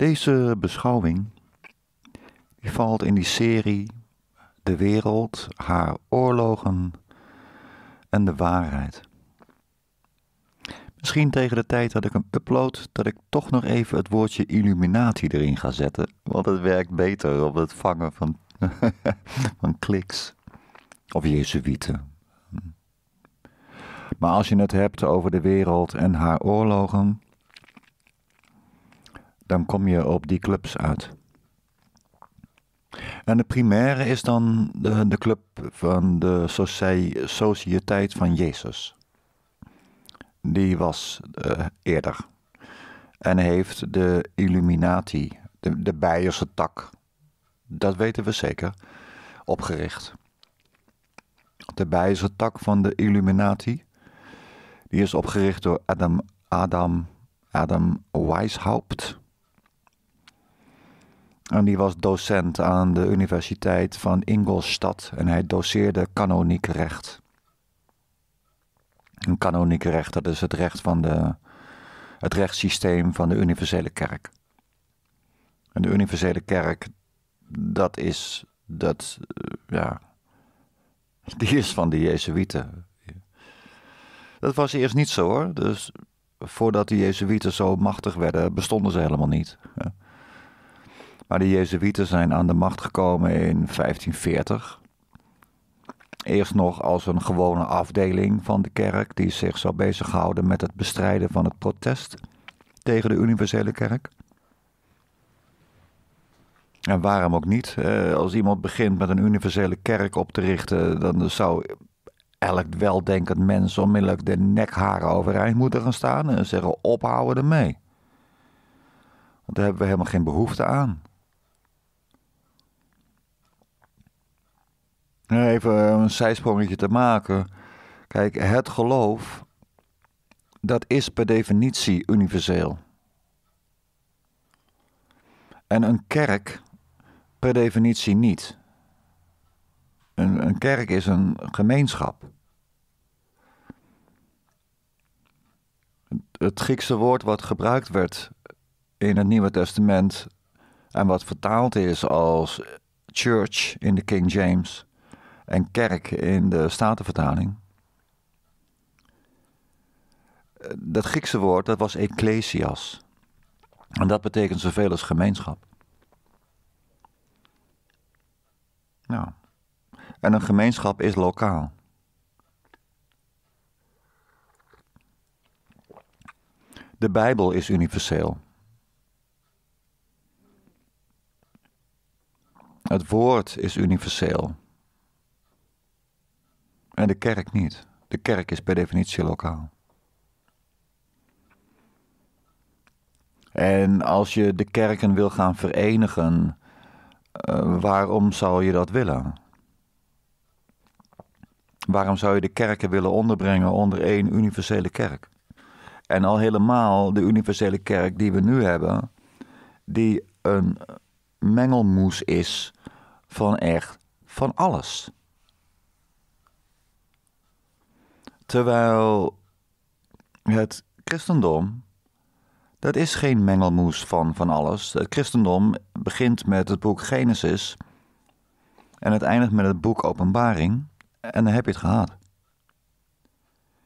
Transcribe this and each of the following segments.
Deze beschouwing die valt in die serie De wereld, haar oorlogen en de waarheid. Misschien tegen de tijd dat ik hem upload, dat ik toch nog even het woordje illuminatie erin ga zetten. Want het werkt beter op het vangen van, van kliks. Of jezuïeten. Maar als je het hebt over de wereld en haar oorlogen, dan kom je op die clubs uit. En de primaire is dan de, de club van de Sociëteit van Jezus. Die was eh, eerder. En heeft de Illuminati, de, de Beierse tak, dat weten we zeker, opgericht. De Beierse tak van de Illuminati, die is opgericht door Adam, Adam, Adam Weishaupt. En die was docent aan de Universiteit van Ingolstadt en hij doseerde kanoniek recht. Een kanoniek recht, dat is het, recht van de, het rechtssysteem van de universele kerk. En de universele kerk, dat is, dat, eh, ja, die is van de Jezuïeten. Dat was eerst niet zo hoor. Dus voordat de Jezuïeten zo machtig werden, bestonden ze helemaal niet. Ja. Maar de Jezuïeten zijn aan de macht gekomen in 1540. Eerst nog als een gewone afdeling van de kerk die zich zou bezighouden met het bestrijden van het protest tegen de universele kerk. En waarom ook niet? Als iemand begint met een universele kerk op te richten, dan zou elk weldenkend mens onmiddellijk de nekharen overeind moeten gaan staan en zeggen: ophouden ermee. Want daar hebben we helemaal geen behoefte aan. Even een zijsprongetje te maken. Kijk, het geloof, dat is per definitie universeel. En een kerk per definitie niet. Een, een kerk is een gemeenschap. Het Griekse woord wat gebruikt werd in het Nieuwe Testament en wat vertaald is als church in de King James en kerk in de Statenvertaling. Dat Griekse woord, dat was ecclesias. En dat betekent zoveel als gemeenschap. Nou, en een gemeenschap is lokaal. De Bijbel is universeel. Het woord is universeel. En de kerk niet. De kerk is per definitie lokaal. En als je de kerken wil gaan verenigen, eh, waarom zou je dat willen? Waarom zou je de kerken willen onderbrengen onder één universele kerk? En al helemaal de universele kerk die we nu hebben, die een mengelmoes is van echt van alles. Terwijl het christendom, dat is geen mengelmoes van van alles. Het christendom begint met het boek Genesis en het eindigt met het boek Openbaring en dan heb je het gehad.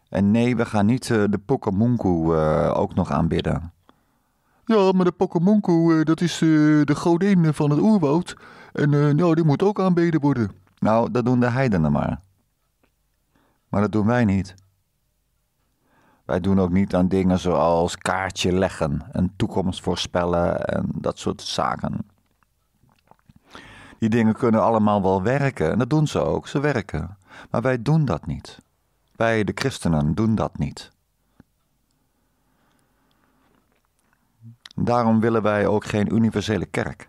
En nee, we gaan niet eh, de Pokemonku eh, ook nog aanbidden. Ja, maar de Pokemonku, eh, dat is de godin van het oerwoud. En nou, die moet ook aanbeden worden. Nou, dat doen de heidenen maar. Maar dat doen wij niet. Wij doen ook niet aan dingen zoals kaartje leggen en toekomst voorspellen en dat soort zaken. Die dingen kunnen allemaal wel werken en dat doen ze ook, ze werken. Maar wij doen dat niet. Wij, de christenen, doen dat niet. Daarom willen wij ook geen universele kerk.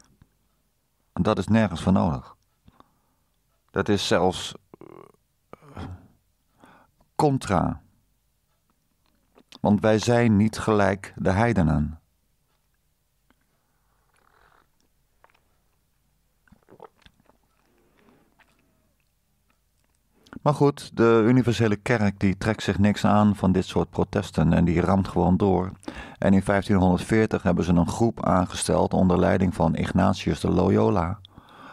En dat is nergens voor nodig. Dat is zelfs contra. Want wij zijn niet gelijk de heidenen. Maar goed, de universele kerk die trekt zich niks aan van dit soort protesten en die ramt gewoon door. En in 1540 hebben ze een groep aangesteld onder leiding van Ignatius de Loyola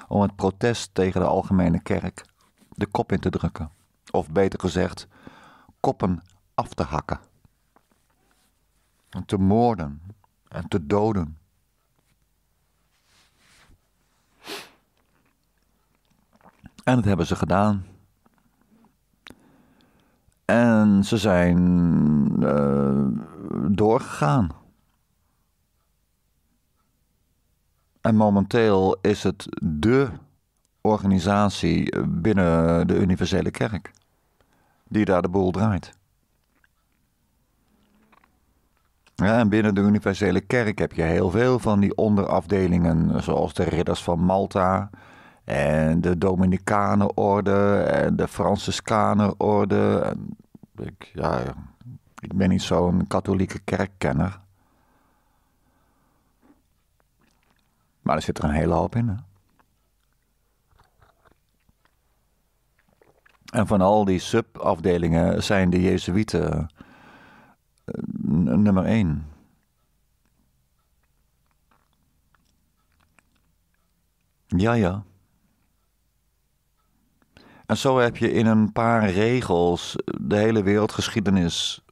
om het protest tegen de algemene kerk de kop in te drukken. Of beter gezegd, koppen af te hakken. En te moorden en te doden. En dat hebben ze gedaan. En ze zijn eh, doorgegaan. En momenteel is het dé organisatie binnen de universele kerk die daar de boel draait. Ja, en binnen de universele kerk heb je heel veel van die onderafdelingen, zoals de Ridders van Malta en de Dominicanenorde en de Franciscanerorde. En ik, ja, ik ben niet zo'n katholieke kerkkenner. Maar er zit er een hele hoop in. Hè? En van al die subafdelingen zijn de Jezuïeten eh, nummer één. Ja, ja. En zo heb je in een paar regels de hele wereldgeschiedenis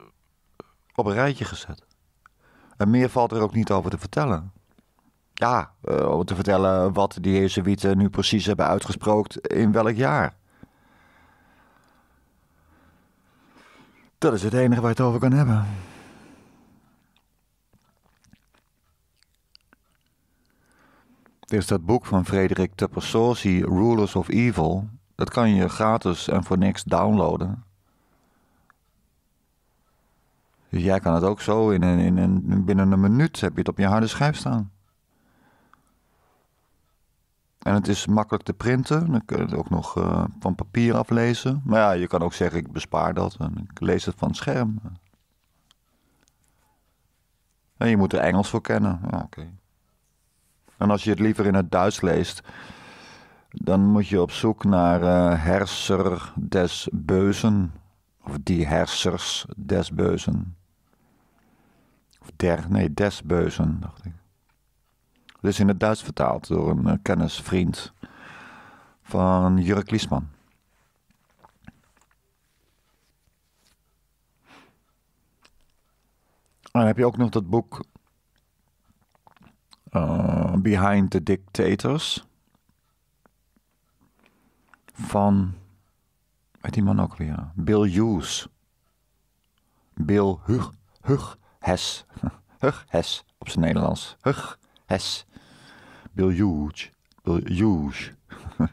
op een rijtje gezet. En meer valt er ook niet over te vertellen. Ja, eh, om te vertellen wat die Jezuïeten nu precies hebben uitgesproken in welk jaar. Dat is het enige waar je het over kan hebben. Er is dat boek van Frederik Teppersorsi, Rulers of Evil. Dat kan je gratis en voor niks downloaden. Dus jij kan het ook zo in een, in een, binnen een minuut heb je het op je harde schijf staan. En het is makkelijk te printen. Dan kun je het ook nog eh, van papier aflezen. Maar ja, je kan ook zeggen: ik bespaar dat en ik lees het van het scherm. En je moet er Engels voor kennen. Ja, En als je het liever in het Duits leest, dan moet je op zoek naar uh, Herser des Beuzen. Of die Hersers des Beuzen. Of der, nee, des Beuzen, dacht ik. Dus in het Duits vertaald door een eh, kennis, vriend van Jurk Liesman. En dan heb je ook nog dat boek eh, Behind the Dictators. Van, weet die man ook weer, Bill Hughes. Bill Hug, Hug, Hes. Hug, Hes op zijn Nederlands. Hug, Hes. Bill Huge.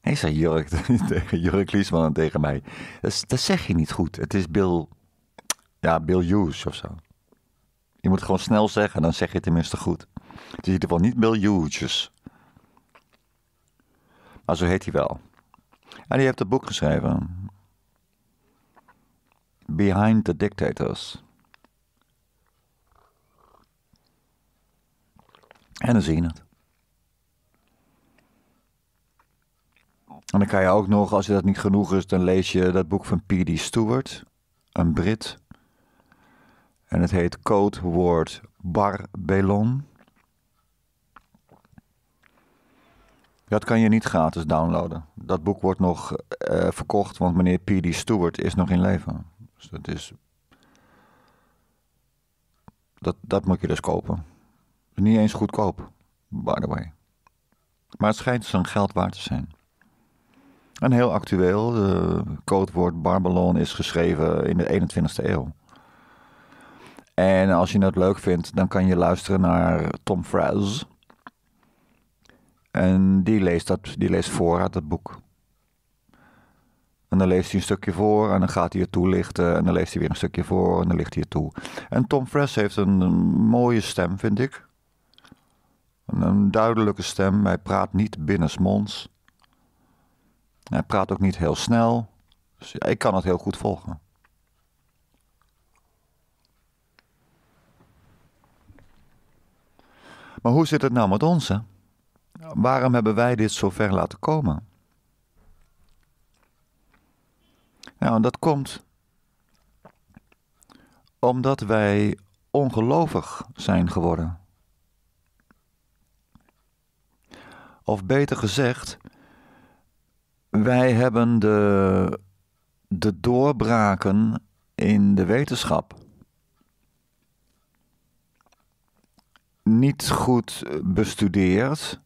Hij zei Jurk tegen Jurk Liesman en tegen mij. Dat, zeg je niet goed. Het is Bill. Ja, Bill Huge of zo. Je moet het gewoon snel zeggen, dan zeg je het tenminste goed. Het is in ieder geval niet Bill Huges. Maar zo heet hij wel. En die heeft een boek geschreven. Behind the Dictators. En dan zie je het. En dan kan je ook nog, als je dat niet genoeg is, dan lees je dat boek van P.D. Stewart, een Brit. En het heet Code Word Barbelon. Dat kan je niet gratis downloaden. Dat boek wordt nog eh, verkocht, want meneer P.D. Stewart is nog in leven. Dus dat is. Dat, dat moet je dus kopen. Niet eens goedkoop, by the way. Maar het schijnt zijn dus geld waard te zijn. En heel actueel, de eh, codewoord Barbalon is geschreven in de 21ste eeuw. En als je het leuk vindt, dan kan je luisteren naar Tom Fraz. En die leest, dat, die leest voor uit dat boek. En dan leest hij een stukje voor en dan gaat hij het toelichten. En dan leest hij weer een stukje voor en dan ligt hij het toe. En Tom Fres heeft een mooie stem, vind ik. Een duidelijke stem, hij praat niet binnensmonds. Hij praat ook niet heel snel. Dus ik kan het heel goed volgen. Maar hoe zit het nou met ons? Hè? Waarom hebben wij dit zo ver laten komen? Nou, dat komt omdat wij ongelovig zijn geworden. Of beter gezegd, wij hebben de, de doorbraken in de wetenschap niet goed bestudeerd.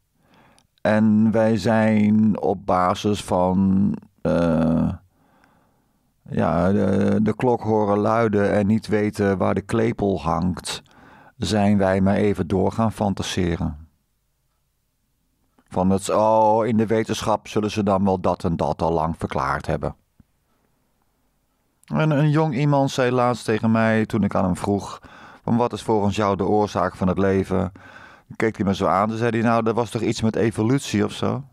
En wij zijn op basis van eh, ja, de, de, klok horen luiden en niet weten waar de klepel hangt, zijn wij maar even door gaan fantaseren. Van het, oh, in de wetenschap zullen ze dan wel dat en dat al lang verklaard hebben. En een jong iemand zei laatst tegen mij toen ik aan hem vroeg: van wat is volgens jou de oorzaak van het leven? Keek hij me zo aan, toen zei hij: Nou, er was toch iets met evolutie of zo?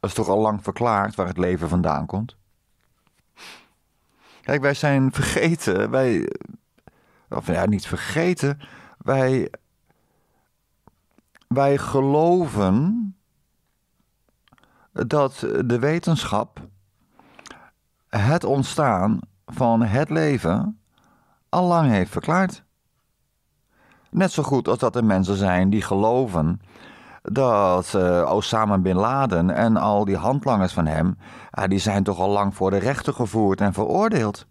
Dat is toch al lang verklaard waar het leven vandaan komt? Kijk, wij zijn vergeten, wij. Of ja, niet vergeten. Wij wij geloven dat de wetenschap het ontstaan van het leven al lang heeft verklaard. Net zo goed als dat er mensen zijn die geloven dat eh, Osama Bin Laden en al die handlangers van hem, ah, die zijn toch al lang voor de rechter gevoerd en veroordeeld.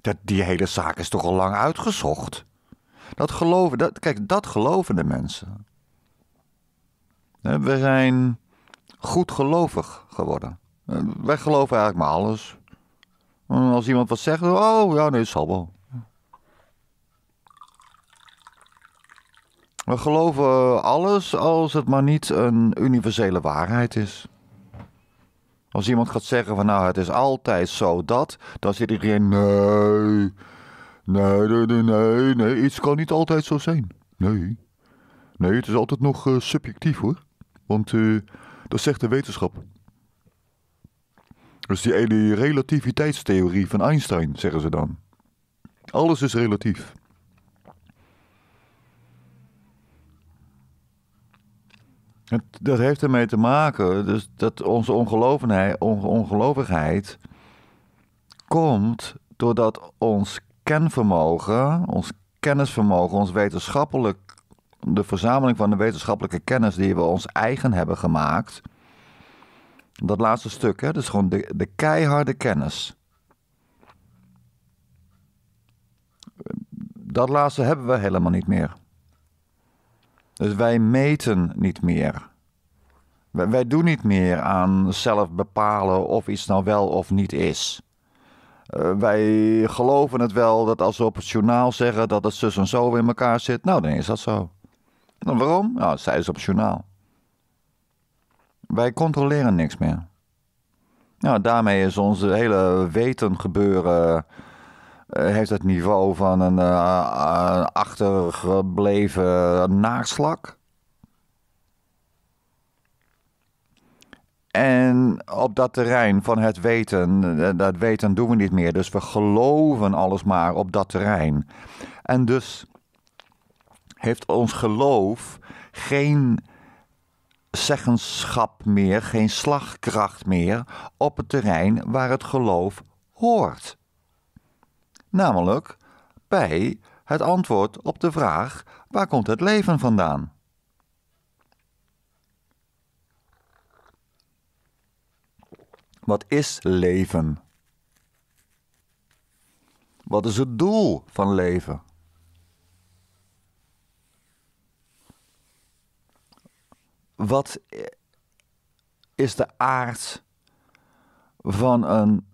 Dat, die hele zaak is toch al lang uitgezocht? Dat geloven, dat, kijk, dat geloven de mensen. We zijn goed gelovig geworden. Eh, wij geloven eigenlijk maar alles. Eh, als iemand wat zegt, oh ja, nee, het zal We geloven alles als het maar niet een universele waarheid is. Als iemand gaat zeggen van nou het is altijd zo dat, dan zit iedereen nee, Nee, nee, nee, nee, iets kan niet altijd zo zijn. Nee. Nee, het is altijd nog eh, subjectief hoor. Want eh, dat zegt de wetenschap. Dus die relativiteitstheorie van Einstein, zeggen ze dan. Alles is relatief. Het, dat heeft ermee te maken dus dat onze ongelovigheid, ongelovigheid komt doordat ons kenvermogen, ons kennisvermogen, ons wetenschappelijk, de verzameling van de wetenschappelijke kennis die we ons eigen hebben gemaakt. Dat laatste stuk, hè, dat is gewoon de, de keiharde kennis. Dat laatste hebben we helemaal niet meer. Dus wij meten niet meer. Wij, wij doen niet meer aan zelf bepalen of iets nou wel of niet is. Eh, wij geloven het wel dat als we op het journaal zeggen dat het zus en zo in elkaar zit, nou dan is dat zo. Dan waarom? Nou, dat is ze op het journaal. Wij controleren niks meer. Nou, daarmee is ons hele weten gebeuren. Eh, heeft het niveau van een eh, achtergebleven naarslak. En op dat terrein van het weten, eh, dat weten doen we niet meer. Dus we geloven alles maar op dat terrein. En dus heeft ons geloof geen zeggenschap meer, geen slagkracht meer op het terrein waar het geloof hoort. Namelijk bij het antwoord op de vraag: waar komt het leven vandaan? Wat is leven? Wat is het doel van leven? Wat is de aard van een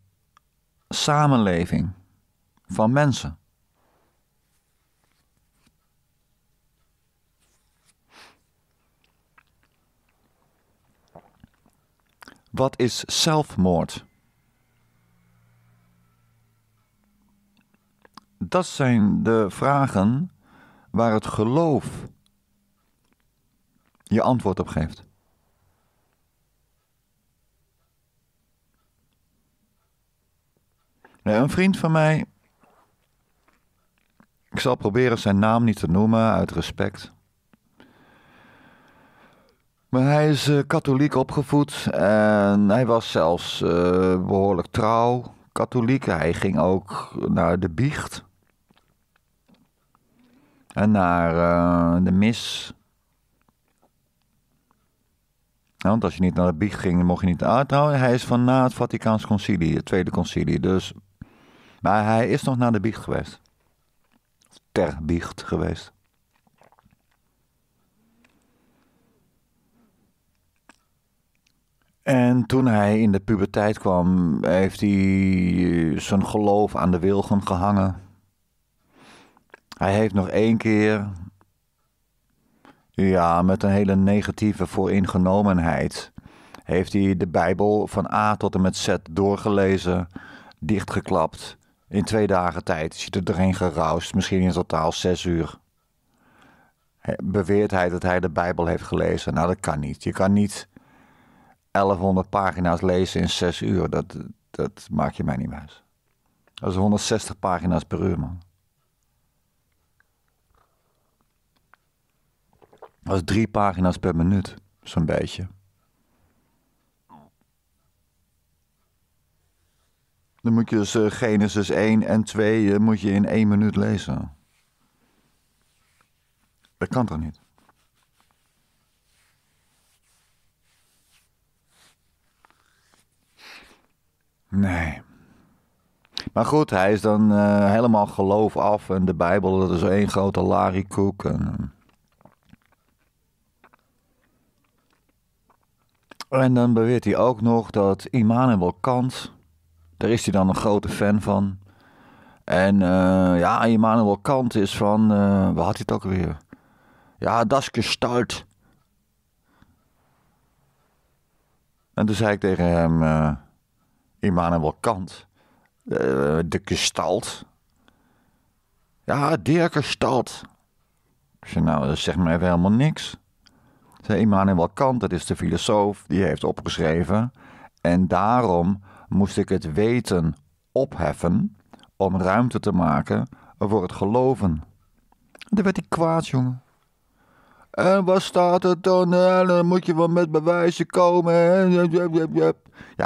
samenleving van mensen? Wat is zelfmoord? Dat zijn de vragen waar het geloof je antwoord op geeft. Nou, een vriend van mij, ik zal proberen zijn naam niet te noemen uit respect. Maar hij is eh, katholiek opgevoed en hij was zelfs eh, behoorlijk trouw katholiek. Hij ging ook naar de biecht en naar eh, de mis. want als je niet naar de biecht ging, mocht je niet uithouden. Hij is van na het Vaticaans concilie, het tweede concilie. Dus... Maar hij is nog naar de biecht geweest. Ter biecht geweest. En toen hij in de puberteit kwam, heeft hij eh, zijn geloof aan de wilgen gehangen. Hij heeft nog één keer, ja, met een hele negatieve vooringenomenheid, heeft hij de Bijbel van A tot en met Z doorgelezen, dichtgeklapt. In twee dagen tijd zit hij er doorheen geroust, misschien in totaal zes uur. Beweert hij dat hij de Bijbel heeft gelezen? Nou, dat kan niet. Je kan niet 1100 pagina's lezen in 6 uur, dat, dat maak je mij niet wijs. Dat is 160 pagina's per uur, man. Dat is drie pagina's per minuut, zo'n beetje. Dan moet je dus eh, Genesis 1 en 2 eh, moet je in één minuut lezen. Dat kan toch niet? Nee. Maar goed, hij is dan eh, helemaal geloof af en de Bijbel, dat is één grote lariekoek. En, eh. en dan beweert hij ook nog dat Immanuel Kant, daar is hij dan een grote fan van. En eh, ja, Immanuel Kant is van, uh, waar had hij het ook weer? Ja, dat is gestart. En toen zei ik tegen hem... Immanuel Kant, eh, de gestalt. Ja, de gestalt. Ik nou, dat zegt mij helemaal niks. Zei Immanuel Kant, dat is de filosoof, die heeft opgeschreven. En daarom moest ik het weten opheffen om ruimte te maken voor het geloven. En daar werd ik kwaad, jongen. En wat staat het dan? En dan moet je wel met bewijzen komen. Ja,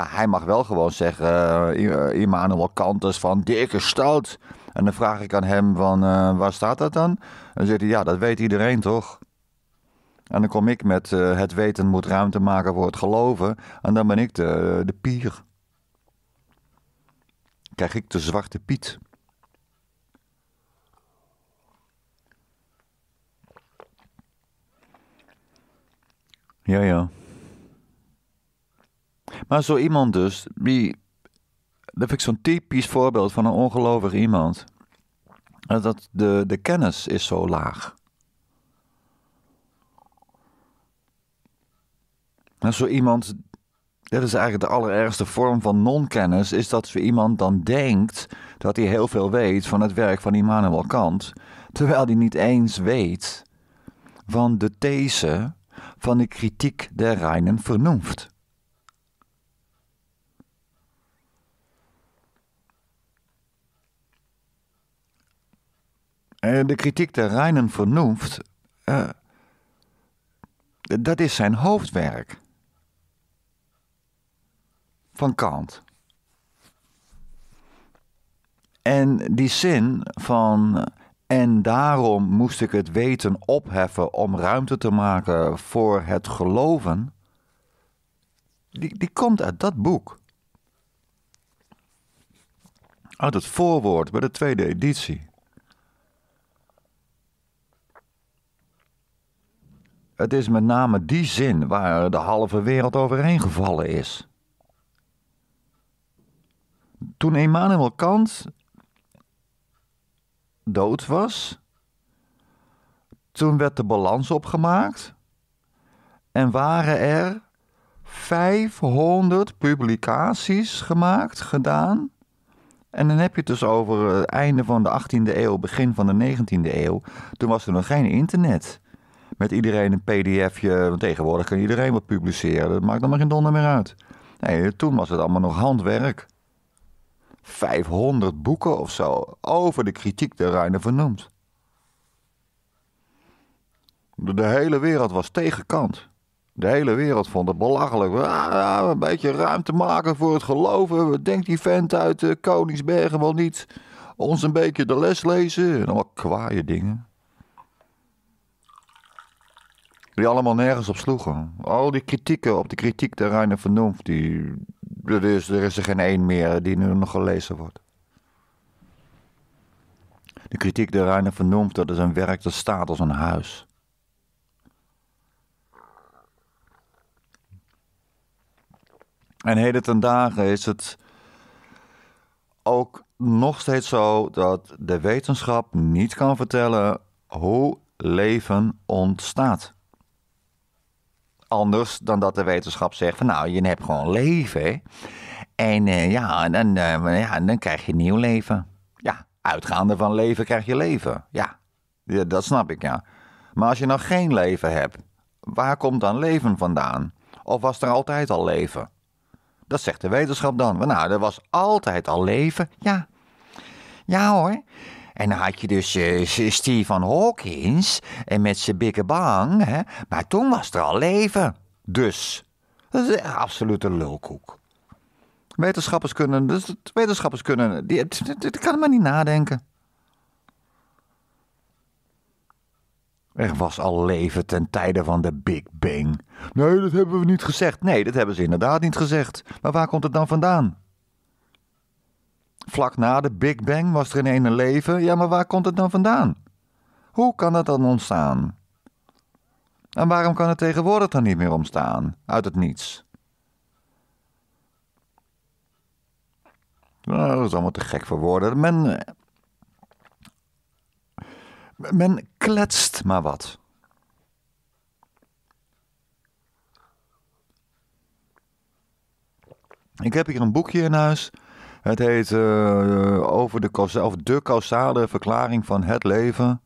hij mag wel gewoon zeggen, uh, Immanuel is van dikke stout. En dan vraag ik aan hem van, eh, waar staat dat dan? En dan zegt hij, ja, dat weet iedereen toch? En dan kom ik met, het weten moet ruimte maken voor het geloven. En dan ben ik de, de pier. Krijg ik de zwarte piet. Ja, ja. Maar zo iemand dus, die, dat vind ik zo'n typisch voorbeeld van een ongelovig iemand. Dat de, de kennis is zo laag. zo iemand, dat is eigenlijk de allerergste vorm van non-kennis, is dat zo iemand dan denkt dat hij heel veel weet van het werk van Immanuel Kant, terwijl hij niet eens weet van de these van de kritiek der reinen Vernunft. Eh, de kritiek der reinen Vernunft, eh, dat is zijn hoofdwerk van Kant. En die zin van en daarom moest ik het weten opheffen om ruimte te maken voor het geloven. Die, die komt uit dat boek. Uit het voorwoord bij de tweede editie. Het is met name die zin waar de halve wereld overheen gevallen is. Toen Immanuel Kant dood was. Toen werd de balans opgemaakt en waren er 500 publicaties gemaakt, gedaan. En dan heb je het dus over eh, het einde van de 18e eeuw, begin van de 19e eeuw. Toen was er nog geen internet. Met iedereen een pdfje, want tegenwoordig kan iedereen wat publiceren. Dat maakt dan maar geen donder meer uit. Nee, toen was het allemaal nog handwerk. 500 boeken of zo over de kritiek der Reine vernoemd. De hele wereld was tegenkant. De hele wereld vond het belachelijk. Ah, een beetje ruimte maken voor het geloven. denkt die vent uit eh, Koningsbergen wel niet? Ons een beetje de les lezen. En allemaal kwaaie dingen. Die allemaal nergens op sloegen. Al die kritieken op de kritiek der Reine Vernoemd, die, er is er geen één meer die nu nog gelezen wordt. De kritiek de Reiner vernoemt, dat het een werk dat staat als een huis. En heden ten dagen is het ook nog steeds zo dat de wetenschap niet kan vertellen hoe leven ontstaat anders dan dat de wetenschap zegt van nou, je hebt gewoon leven. En eh, ja, en dan, eh, ja, dan krijg je nieuw leven. Ja, uitgaande van leven krijg je leven. Ja, ja dat snap ik ja. Maar als je nog geen leven hebt, waar komt dan leven vandaan? Of was er altijd al leven? Dat zegt de wetenschap dan. Nou, er was altijd al leven. Ja. Ja hoor. En dan had je dus uh, Stephen Hawkins en met zijn Big Bang. Hè? Maar toen was er al leven. Dus, dat is een absolute lulkoek. Wetenschappers kunnen, dus, wetenschappers kunnen, die, die, kan maar niet nadenken. Er was al leven ten tijde van de Big Bang. Nee, dat hebben we niet gezegd. Nee, dat hebben ze inderdaad niet gezegd. Maar waar komt het dan vandaan? Vlak na de Big Bang was er in een leven. Ja, maar waar komt het dan vandaan? Hoe kan het dan ontstaan? En waarom kan het tegenwoordig dan niet meer ontstaan, uit het niets? Nou, dat is allemaal te gek voor woorden. Men. Men kletst maar wat. Ik heb hier een boekje in huis. Het heet eh, eh, over de, causale verklaring van het leven.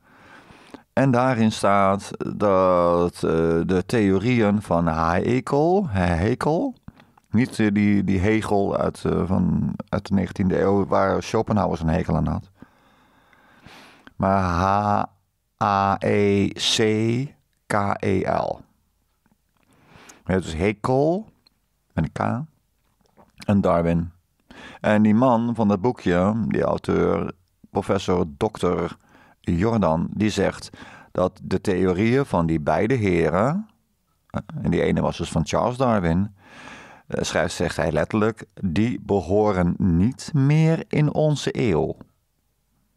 En daarin staat dat eh, de theorieën van Hekel. Hekel. niet die, die Hegel uit, van, uit de 19e eeuw waar Schopenhauer zijn hekel aan had, maar H-A-E-C-K-E-L. Het is Hekel en een K en Darwin en die man van dat boekje, die auteur, professor Dr. Jordan, die zegt dat de theorieën van die beide heren, eh, en die ene was dus van Charles Darwin, eh, schrijft, zegt hij letterlijk, die behoren niet meer in onze eeuw.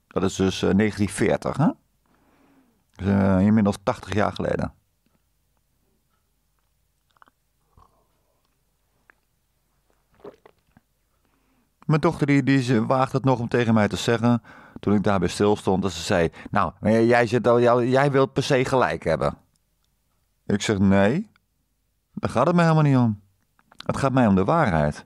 Dat is dus eh, 1940, hè? Dus, inmiddels 80 jaar geleden. Mijn dochter die, die waagt het nog om tegen mij te zeggen, toen ik daarbij stilstond, dat ze zei: Nou, jij, zit al, jij wilt per se gelijk hebben. Ik zeg: Nee, daar gaat het mij helemaal niet om. Het gaat mij om de waarheid.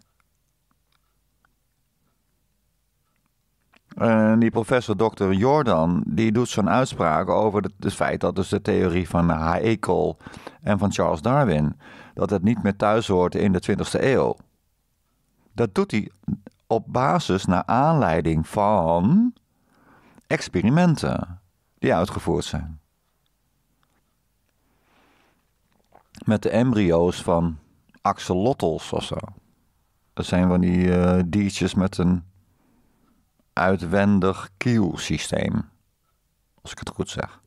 En die professor Dr. Jordan, die doet zo'n uitspraak over het, feit dat dus de theorie van Haeckel en van Charles Darwin, dat het niet meer thuis hoort in de 20e eeuw. Dat doet hij op basis naar aanleiding van experimenten die uitgevoerd zijn. Met de embryo's van axolotls of zo. Dat zijn van die eh, diertjes met een uitwendig kielsysteem. Als ik het goed zeg.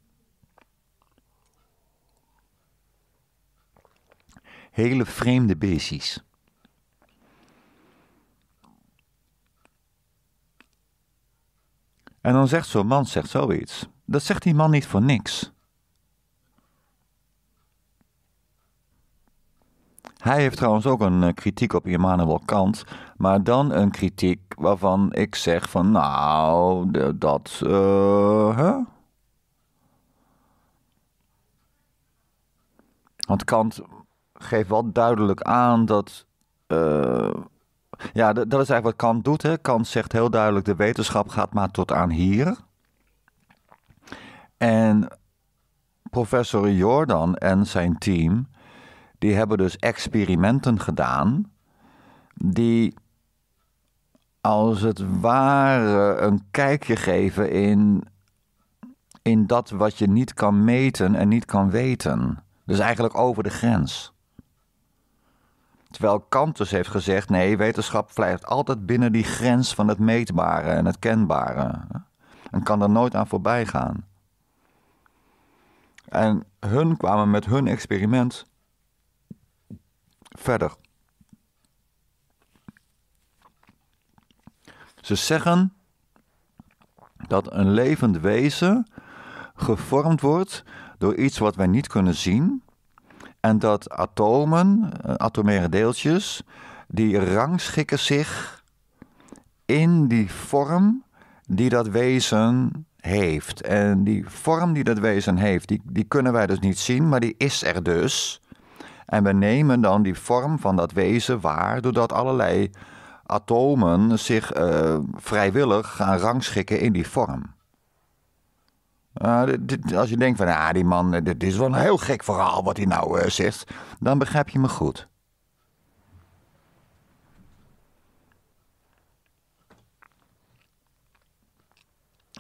Hele vreemde beestjes. En dan zegt zo'n man zegt zoiets. Dat zegt die man niet voor niks. Hij heeft trouwens ook een eh, kritiek op Immanuel Kant, maar dan een kritiek waarvan ik zeg van nou, dat. Eh, hè? Want Kant geeft wel duidelijk aan dat eh, ja, dat is eigenlijk wat Kant doet. Hè. Kant zegt heel duidelijk: de wetenschap gaat maar tot aan hier. En professor Jordan en zijn team, die hebben dus experimenten gedaan die als het ware een kijkje geven in, in dat wat je niet kan meten en niet kan weten. Dus eigenlijk over de grens. Terwijl Kant dus heeft gezegd: nee, wetenschap blijft altijd binnen die grens van het meetbare en het kenbare. En kan er nooit aan voorbij gaan. En hun kwamen met hun experiment verder. Ze zeggen dat een levend wezen gevormd wordt door iets wat wij niet kunnen zien, en dat atomen, eh, atomaire deeltjes, die rangschikken zich in die vorm die dat wezen heeft. En die vorm die dat wezen heeft, die, die kunnen wij dus niet zien, maar die is er dus. En we nemen dan die vorm van dat wezen waar, doordat allerlei atomen zich eh, vrijwillig gaan rangschikken in die vorm. Eh, als je denkt van, ah, die man, eh, dit is wel een heel gek verhaal wat hij nou eh, zegt, dan begrijp je me goed.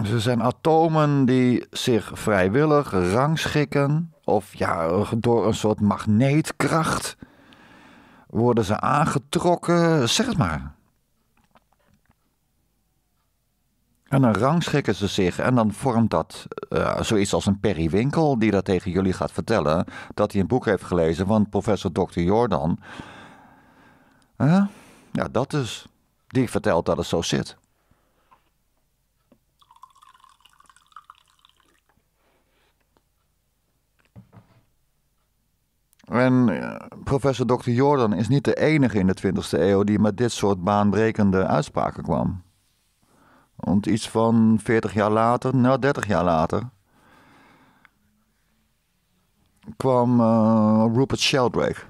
Ze zijn atomen die zich vrijwillig rangschikken, of ja, door een soort magneetkracht worden ze aangetrokken. Zeg het maar. En dan rangschikken ze zich en dan vormt dat uh, zoiets als een periwinkel die dat tegen jullie gaat vertellen. Dat hij een boek heeft gelezen van professor Dr. Jordan. ja, dat dus. Die vertelt dat het zo zit. En eh, professor Dr. Jordan is niet de enige in de 20e eeuw die met dit soort baanbrekende uitspraken kwam. Want iets van 40 jaar later, nou 30 jaar later, kwam eh, Rupert Sheldrake.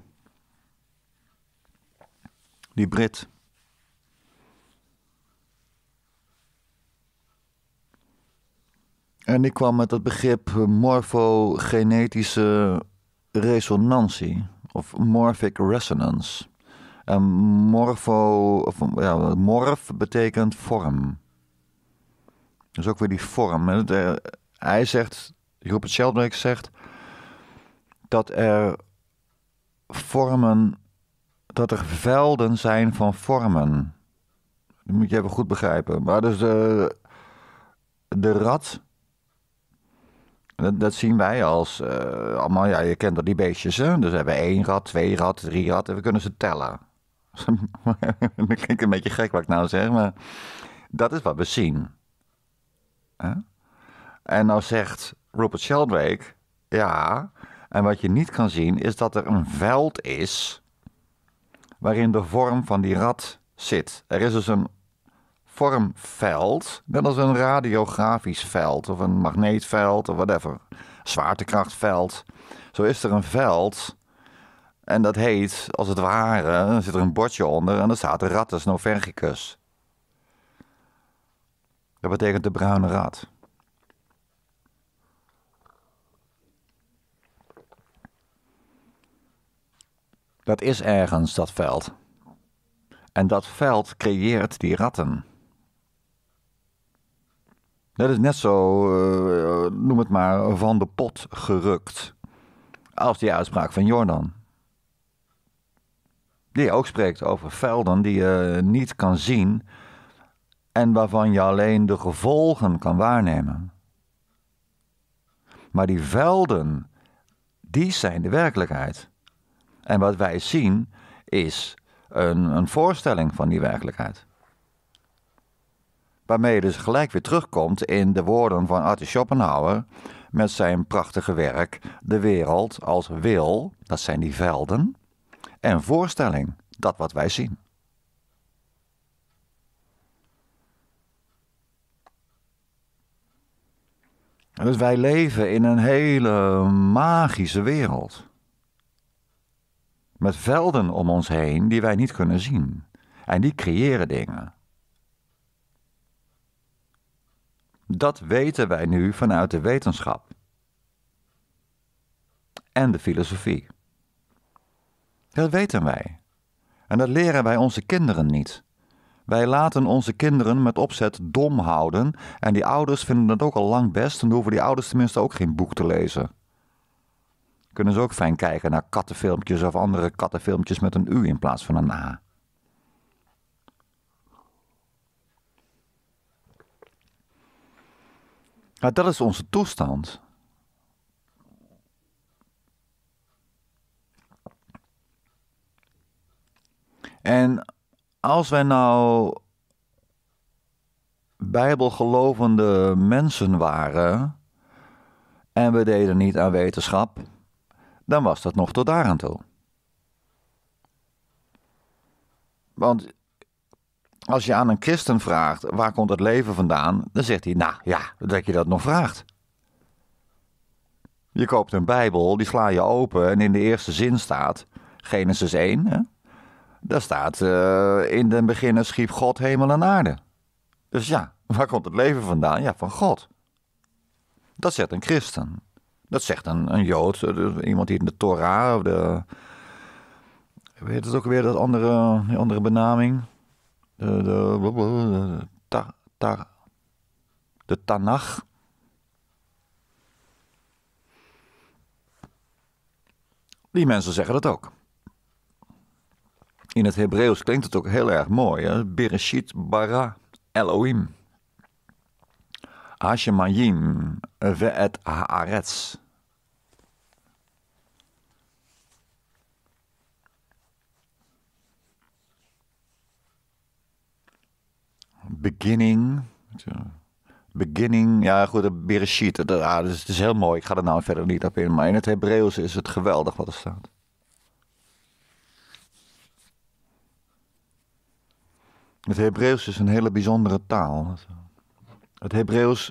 Die Brit. En die kwam met het begrip morfogenetische resonantie of morphic resonance. En morfo, ja, morf betekent vorm. Dus ook weer die vorm. Eh, hij zegt, Rupert Sheldrake zegt, dat er vormen, dat er velden zijn van vormen. Dat moet je even goed begrijpen. Maar dus de, eh, de rat, dat, dat zien wij als, eh, allemaal, ja, je kent dat die beestjes, hè? Dus we hebben één rat, twee rat, drie rat, en we kunnen ze tellen. dat klinkt een beetje gek wat ik nou zeg, maar dat is wat we zien. En nou zegt Rupert Sheldrake, ja, en wat je niet kan zien is dat er een veld is waarin de vorm van die rat zit. Er is dus een vormveld, net als een radiografisch veld of een magneetveld of whatever, zwaartekrachtveld. Zo is er een veld en dat heet, als het ware, dan zit er een bordje onder en er staat de Rattus novergicus. Dat betekent de bruine raad. Dat is ergens, dat veld. En dat veld creëert die ratten. Dat is net zo, eh, noem het maar, van de pot gerukt. Als die uitspraak van Jordan. Die ook spreekt over velden die je niet kan zien en waarvan je alleen de gevolgen kan waarnemen. Maar die velden, die zijn de werkelijkheid. En wat wij zien is een, een voorstelling van die werkelijkheid. Waarmee je dus gelijk weer terugkomt in de woorden van Arthur Schopenhauer met zijn prachtige werk De wereld als wil, dat zijn die velden, en voorstelling, dat wat wij zien. Dus wij leven in een hele magische wereld. Met velden om ons heen die wij niet kunnen zien. En die creëren dingen. Dat weten wij nu vanuit de wetenschap. En de filosofie. Dat weten wij. En dat leren wij onze kinderen niet. Wij laten onze kinderen met opzet dom houden en die ouders vinden dat ook al lang best en dan hoeven die ouders tenminste ook geen boek te lezen. Kunnen ze ook fijn kijken naar kattenfilmpjes of andere kattenfilmpjes met een U in plaats van een A. Nou, dat is onze toestand. En als wij nou bijbelgelovende mensen waren en we deden niet aan wetenschap, dan was dat nog tot daar toe. Want als je aan een christen vraagt waar komt het leven vandaan, dan zegt hij, nou ja, dat je dat nog vraagt. Je koopt een Bijbel, die sla je open en in de eerste zin staat Genesis 1. Hè? Daar staat, uh, in den beginnen schiep God hemel en aarde. Dus ja, waar komt het leven vandaan? Ja, van God. Dat zegt een christen. Dat zegt een, jood, eh, dus iemand die in de Torah, of de, weet het ook weer, dat andere, andere benaming? De, de, de, de, de Tanach. Die mensen zeggen dat ook in het Hebreeuws klinkt het ook heel erg mooi. Hè? Bereshit bara Elohim. Hashemayim ve'et haaretz. Beginning. Beginning, ja goed, Bereshit. Ah, dus het is heel mooi. Ik ga er nou verder niet op in. Maar in het Hebreeuws is het geweldig wat er staat. Het Hebreeuws is een hele bijzondere taal. Het Hebreeuws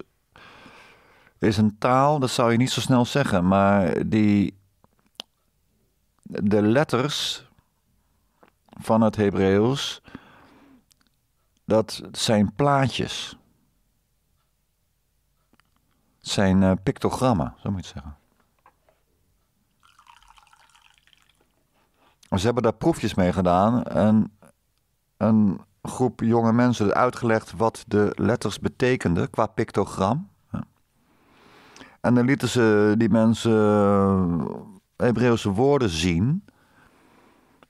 is een taal, dat zou je niet zo snel zeggen, maar die de letters van het Hebreeuws, dat zijn plaatjes. Het zijn eh, pictogrammen, zo moet je zeggen. Ze hebben daar proefjes mee gedaan en, en groep jonge mensen uitgelegd wat de letters betekenden qua pictogram. En dan lieten ze die mensen eh, Hebreeuwse woorden zien.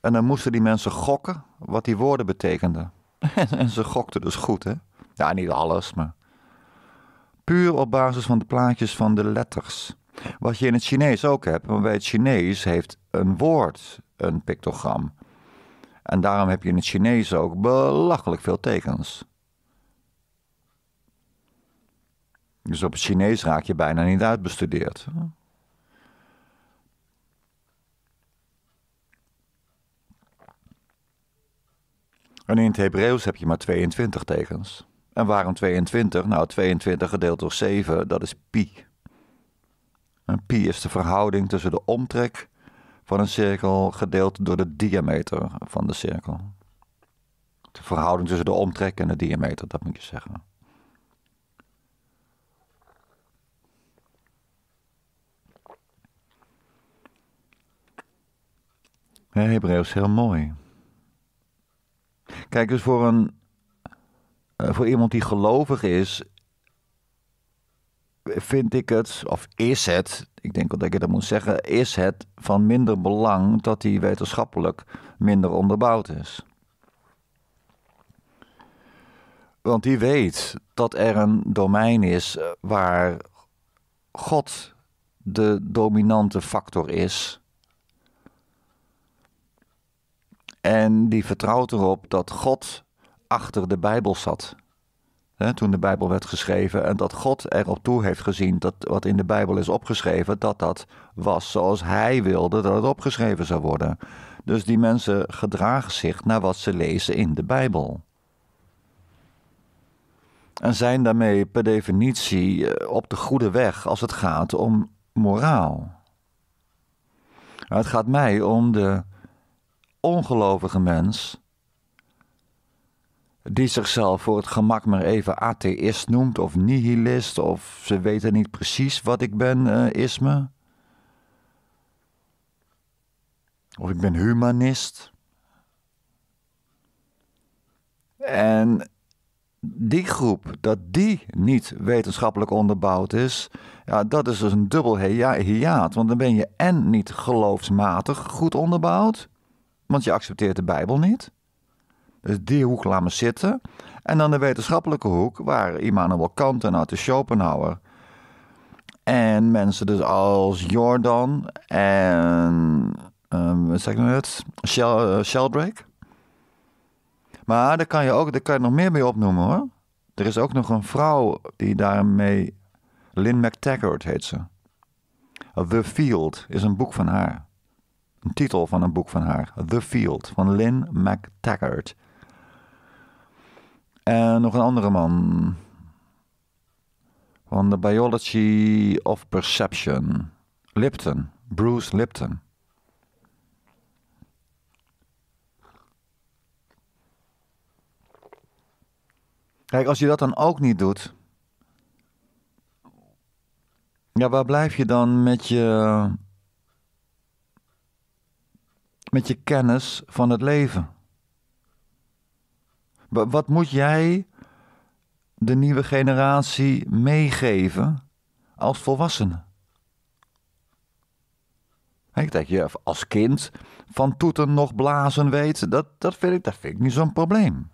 En dan moesten die mensen gokken wat die woorden betekenden. en ze gokten dus goed, hè? Ja, niet alles, maar. Puur op basis van de plaatjes van de letters. Wat je in het Chinees ook hebt, want bij het Chinees heeft een woord een pictogram. En daarom heb je in het Chinees ook belachelijk veel tekens. Dus op het Chinees raak je bijna niet uitbestudeerd. En in het Hebreeuws heb je maar 22 tekens. En waarom 22? Nou, 22 gedeeld door 7, dat is pi. En pi is de verhouding tussen de omtrek van een cirkel gedeeld door de diameter van de cirkel. De verhouding tussen de omtrek en de diameter, dat moet je zeggen. Ja, Hebreeuws heel mooi. Kijk, dus voor, een, eh, voor iemand die gelovig is, vind ik het, of is het, ik denk dat ik dat moet zeggen, is het van minder belang dat die wetenschappelijk minder onderbouwd is. Want die weet dat er een domein is eh, waar God de dominante factor is. En die vertrouwt erop dat God achter de Bijbel zat hè, toen de Bijbel werd geschreven. En dat God erop toe heeft gezien dat wat in de Bijbel is opgeschreven, dat dat was zoals hij wilde dat het opgeschreven zou worden. Dus die mensen gedragen zich naar wat ze lezen in de Bijbel. En zijn daarmee per definitie eh, op de goede weg als het gaat om moraal. het gaat mij om de ongelovige mens die zichzelf voor het gemak maar even atheïst noemt of nihilist of ze weten niet precies wat ik ben, uh, isme. Of ik ben humanist. En die groep, dat die niet wetenschappelijk onderbouwd is, ja, dat is dus een dubbel hiaat. Want dan ben je en niet geloofsmatig goed onderbouwd, want je accepteert de Bijbel niet. Dus die hoek laat me zitten. En dan de wetenschappelijke hoek, waar Immanuel Kant en Arthur Schopenhauer. En mensen dus als Jordan en. Ehm, wat zeg ik nou net? Shell, uh, eh, Sheldrake. Maar daar kan, je ook, daar kan je nog meer mee opnoemen hoor. Er is ook nog een vrouw die daarmee. Lynn McTaggart heet ze. The Field is een boek van haar. Een titel van een boek van haar. The Field van Lynn McTaggart. En nog een andere man. Van de Biology of Perception. Lipton. Bruce Lipton. Kijk, als je dat dan ook niet doet. Ja, waar blijf je dan met je. met je kennis van het leven? Wat moet jij de nieuwe generatie meegeven als volwassene? Ik denk, je als kind van toeten nog blazen weet, dat, dat, vind, ik, dat vind ik niet zo'n probleem.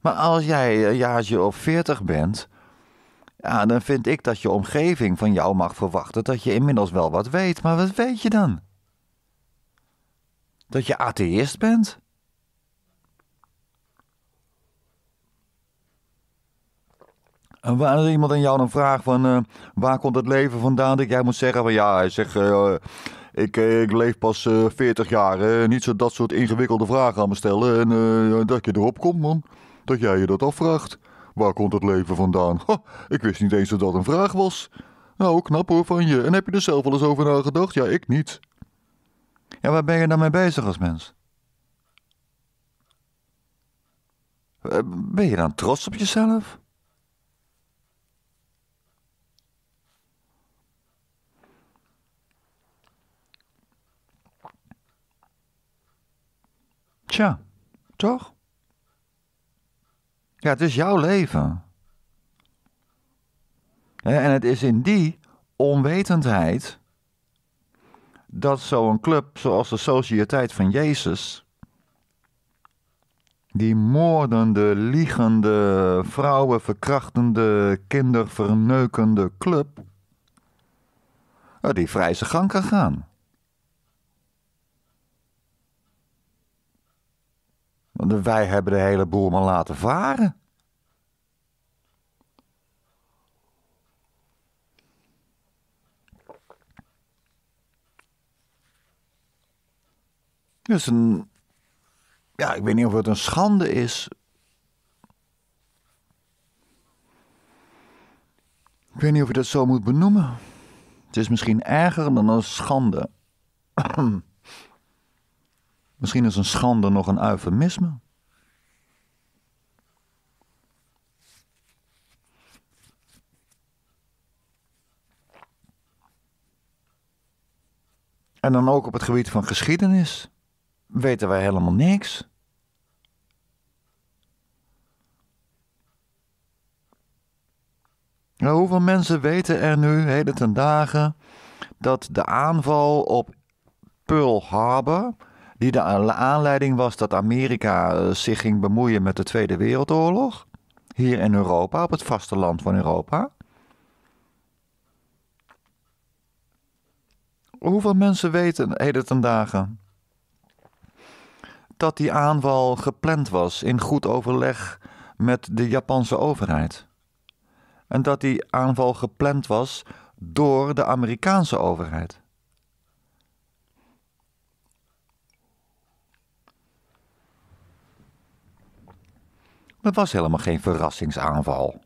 Maar als jij een jaartje of veertig bent, ja, dan vind ik dat je omgeving van jou mag verwachten dat je inmiddels wel wat weet. Maar wat weet je dan? Dat je atheïst bent? En iemand aan jou dan vraagt van eh, waar komt het leven vandaan, dat jij moet zeggen van ja, hij zegt eh, ik, eh, ik, leef pas uh, 40 jaar, niet zo dat soort ingewikkelde vragen aan me stellen en dat je erop komt man, dat jij je dat afvraagt. Waar komt het leven vandaan? ik wist niet eens dat dat een vraag was. Nou, knap hoor van je. En heb je er zelf wel eens over nagedacht? Ja, ik niet. Ja, waar ben je dan mee bezig als mens? Ben je dan trots op jezelf? Tja, toch? Ja, het is jouw leven. En het is in die onwetendheid dat zo'n club zoals de Sociëteit van Jezus, die moordende, liegende, vrouwenverkrachtende, kinderverneukende club, nou, die vrij zijn gang kan gaan. Want wij hebben de hele boel maar laten varen. Dus een. Ja, ik weet niet of het een schande is. Ik weet niet of je dat zo moet benoemen. Het is misschien erger dan een schande. Misschien is een schande nog een eufemisme. En dan ook op het gebied van geschiedenis weten wij helemaal niks. Nou, hoeveel mensen weten er nu, heden ten dagen, dat de aanval op Pearl Harbor die de aanleiding was dat Amerika eh, zich ging bemoeien met de Tweede Wereldoorlog. Hier in Europa, op het vasteland van Europa. Hoeveel mensen weten heden ten dagen dat die aanval gepland was in goed overleg met de Japanse overheid? En dat die aanval gepland was door de Amerikaanse overheid? Het was helemaal geen verrassingsaanval.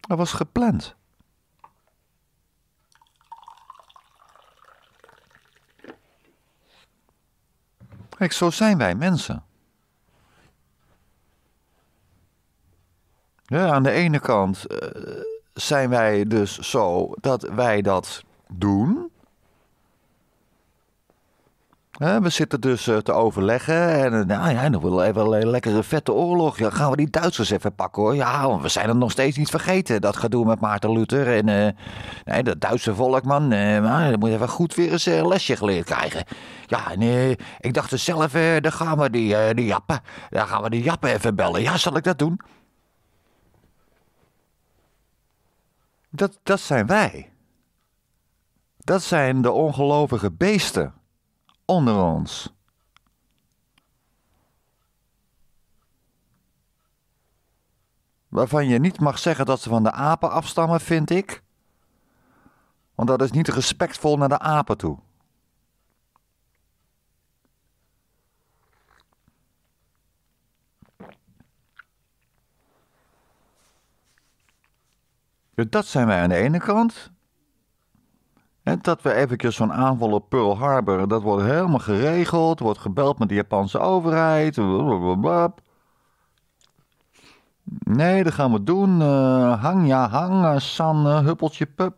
Dat was gepland. Kijk, zo zijn wij mensen. Ja, aan de ene kant eh, zijn wij dus zo dat wij dat doen. We zitten dus eh, te overleggen en eh, nou ja, dan willen we wel een lekkere vette oorlog. Ja, gaan we die Duitsers even pakken hoor. Ja, want we zijn het nog steeds niet vergeten. Dat gedoe met Maarten Luther en eh, nee, dat Duitse volk man. Uh, maar dat moet even goed weer eens een lesje geleerd krijgen. Ja, nee, ik dacht dus zelf, uh, dan gaan we die, die jappen, dan gaan we die jappen even bellen. Ja, zal ik dat doen? Dat, dat zijn wij. Dat zijn de ongelovige beesten onder ons. Waarvan je niet mag zeggen dat ze van de apen afstammen, vind ik. Want dat is niet respectvol naar de apen toe. Dus dat zijn wij aan de ene kant. En dat we eventjes zo'n aanval op Pearl Harbor, dat wordt helemaal geregeld, wordt gebeld met de Japanse overheid. Blablabla. Nee, dat gaan we doen. Uh, hang ja hang, eh, san eh, huppeltje pup.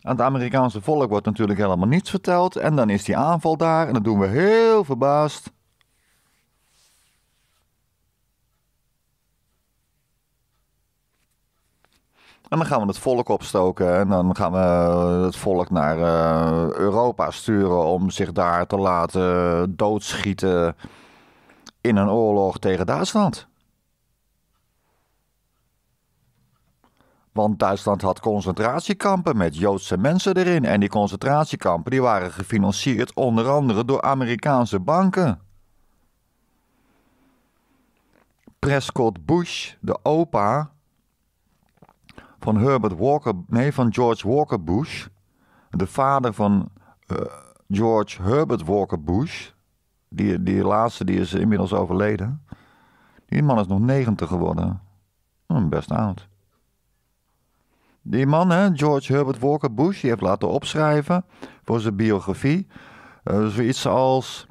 Aan het Amerikaanse volk wordt natuurlijk helemaal niets verteld. En dan is die aanval daar en dat doen we heel verbaasd. En dan gaan we het volk opstoken en dan gaan we eh, het volk naar eh, Europa sturen om zich daar te laten doodschieten in een oorlog tegen Duitsland. Want Duitsland had concentratiekampen met Joodse mensen erin. En die concentratiekampen die waren gefinancierd onder andere door Amerikaanse banken. Prescott Bush, de opa van Herbert Walker, nee, van George Walker Bush, de vader van eh, George Herbert Walker Bush, die, die laatste die is inmiddels overleden. Die man is nog 90 geworden. Oh, best oud. Die man, hè, George Herbert Walker Bush, die heeft laten opschrijven voor zijn biografie. Eh, zoiets als.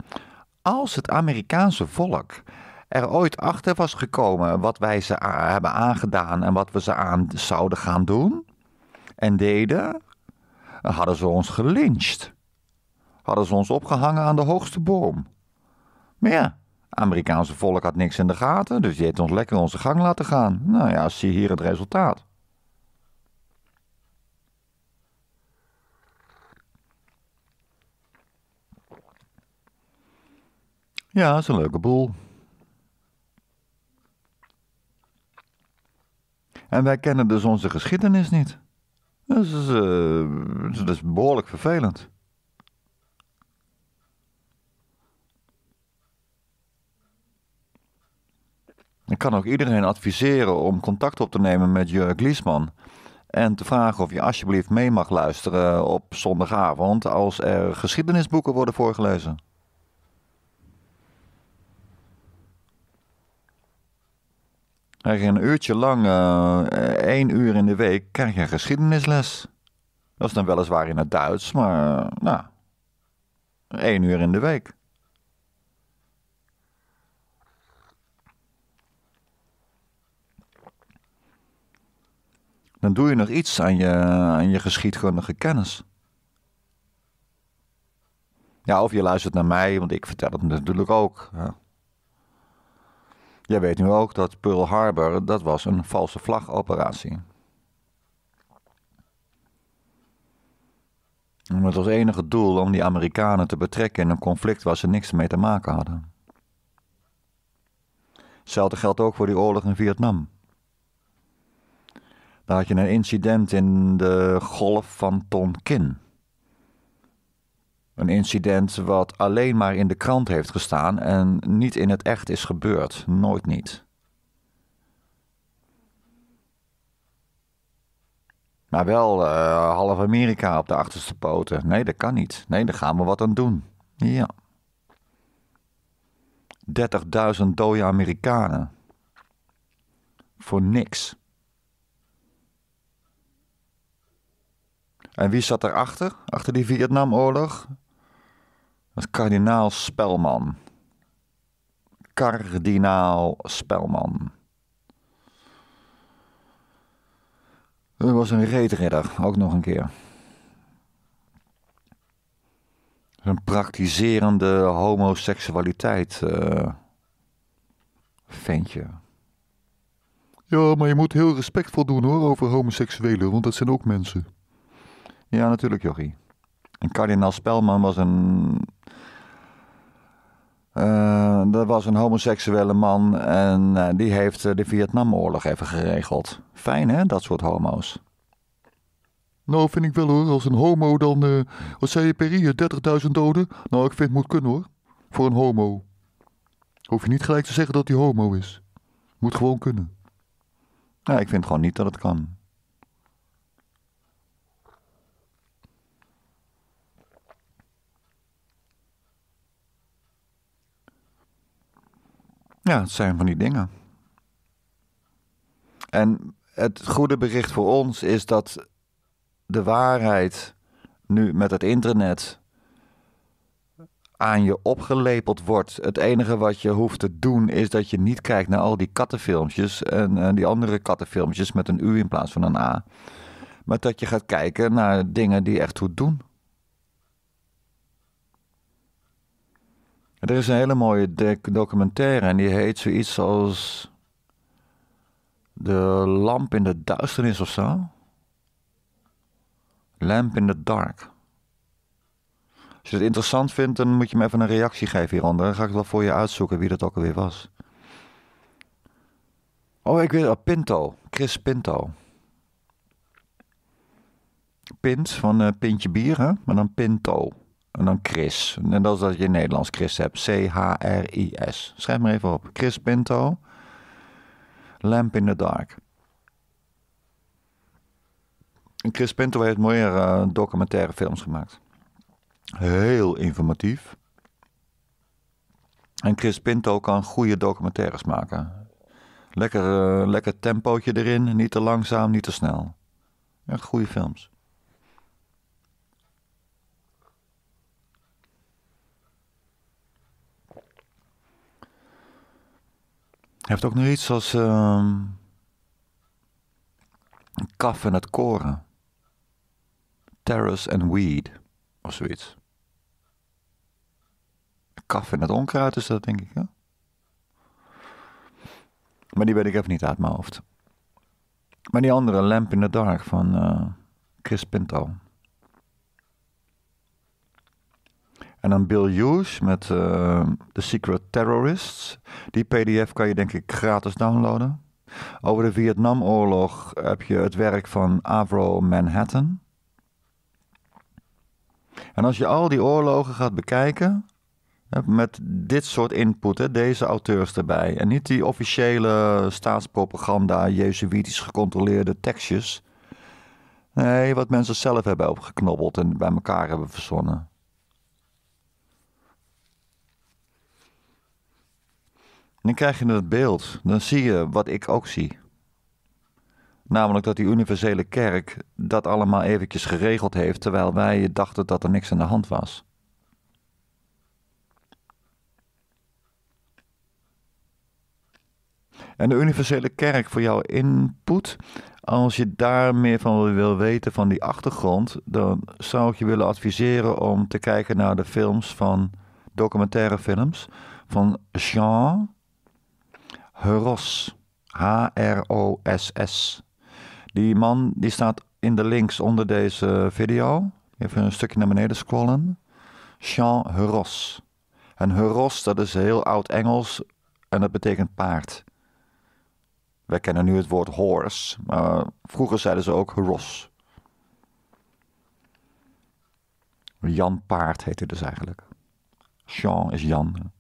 Als het Amerikaanse volk er ooit achter was gekomen wat wij ze hebben aangedaan en wat we ze aan zouden gaan doen en deden, hadden ze ons gelincht, Hadden ze ons opgehangen aan de hoogste boom. Maar ja, Amerikaanse volk had niks in de gaten, dus die heeft ons lekker onze gang laten gaan. Nou ja, zie hier het resultaat. Ja, dat is een leuke boel. En wij kennen dus onze geschiedenis niet. Dat is, eh, dus dat is behoorlijk vervelend. Ik kan ook iedereen adviseren om contact op te nemen met Jurk Liesman. En te vragen of je alsjeblieft mee mag luisteren op zondagavond als er geschiedenisboeken worden voorgelezen. krijg je een uurtje lang, eh, één uur in de week, krijg je geschiedenisles. Dat is dan weliswaar in het Duits, maar nou, één uur in de week. Dan doe je nog iets aan je, aan je geschiedkundige kennis. Ja, of je luistert naar mij, want ik vertel het natuurlijk ook. Ja. Jij weet nu ook dat Pearl Harbor, dat was een valse vlagoperatie. Met als enige doel om die Amerikanen te betrekken in een conflict waar ze niks mee te maken hadden. Hetzelfde geldt ook voor die oorlog in Vietnam. Daar had je een incident in de golf van Tonkin. Een incident wat alleen maar in de krant heeft gestaan en niet in het echt is gebeurd, nooit niet. Maar wel eh, half Amerika op de achterste poten. Nee, dat kan niet. Nee, daar gaan we wat aan doen. Ja. 30.000 dode Amerikanen. Voor niks. En wie zat erachter? Achter die Vietnamoorlog? was kardinaal Spelman. Kardinaal Spelman. Dat was een reetridder, ook nog een keer. Een praktiserende homoseksualiteit. Eh, ventje. Ja, maar je moet heel respectvol doen hoor over homoseksuelen, want dat zijn ook mensen. Ja, natuurlijk, Jochie. En kardinaal Spelman was een uh, eh, dat was een homoseksuele man en eh, die heeft eh, de Vietnamoorlog even geregeld. Fijn hè, dat soort homo's. Nou, vind ik wel hoor. Als een homo dan, uh, wat zei je per 30.000 doden? Nou, ik vind het moet kunnen hoor. Voor een homo. Hoef je niet gelijk te zeggen dat hij homo is. Moet gewoon kunnen. Nou, ik vind gewoon niet dat het kan. Ja, het zijn van die dingen. En het goede bericht voor ons is dat de waarheid nu met het internet aan je opgelepeld wordt. Het enige wat je hoeft te doen is dat je niet kijkt naar al die kattenfilmpjes en, en die andere kattenfilmpjes met een U in plaats van een A. Maar dat je gaat kijken naar dingen die echt goed doen. Er is een hele mooie documentaire en die heet zoiets als De Lamp in de Duisternis of zo. Lamp in the Dark. Als je het interessant vindt, dan moet je me even een reactie geven hieronder. Dan ga ik het wel voor je uitzoeken wie dat ook alweer was. Oh, ik weet het. Oh, Pinto. Chris Pinto. Pint van eh, pintje bier, hè? Maar dan Pinto. En dan Chris. Net als dat je in Nederlands Chris hebt. C-H-R-I-S. Schrijf maar even op. Chris Pinto. Lamp in the Dark. en Chris Pinto heeft mooie eh, documentaire films gemaakt. Heel informatief. En Chris Pinto kan goede documentaires maken. Lekker, uh, lekker tempootje erin. Niet te langzaam, niet te snel. Echt goede films. heeft ook nog iets als ehm, kaf en het koren. Terrace and weed, of zoiets. Kaf en het onkruid is dat, denk ik, Maar die weet ik even niet uit mijn hoofd. Maar die andere, Lamp in the Dark van eh, Chris Pinto. En dan Bill Hughes met uh, The Secret Terrorists. Die pdf kan je denk ik gratis downloaden. Over de Vietnamoorlog heb je het werk van Avro Manhattan. En als je al die oorlogen gaat bekijken, met dit soort input, deze auteurs erbij. En niet die officiële staatspropaganda, jezuïtisch gecontroleerde tekstjes. Nee, wat mensen zelf hebben opgeknobbeld en bij elkaar hebben verzonnen. dan krijg je het beeld. Dan zie je wat ik ook zie. Namelijk dat die universele kerk dat allemaal eventjes geregeld heeft, terwijl wij dachten dat er niks aan de hand was. En de universele kerk voor jouw input, als je daar meer van wil weten van die achtergrond, dan zou ik je willen adviseren om te kijken naar de films van documentaire films van Jean Hros. H-R-O-S-S. Die man die staat in de links onder deze video. Even een stukje naar beneden scrollen. Jean Hros. En Hros, dat is heel oud Engels en dat betekent paard. Wij kennen nu het woord horse, maar vroeger zeiden ze ook Hros. Jan Paard heette dus eigenlijk. Jean is Jan.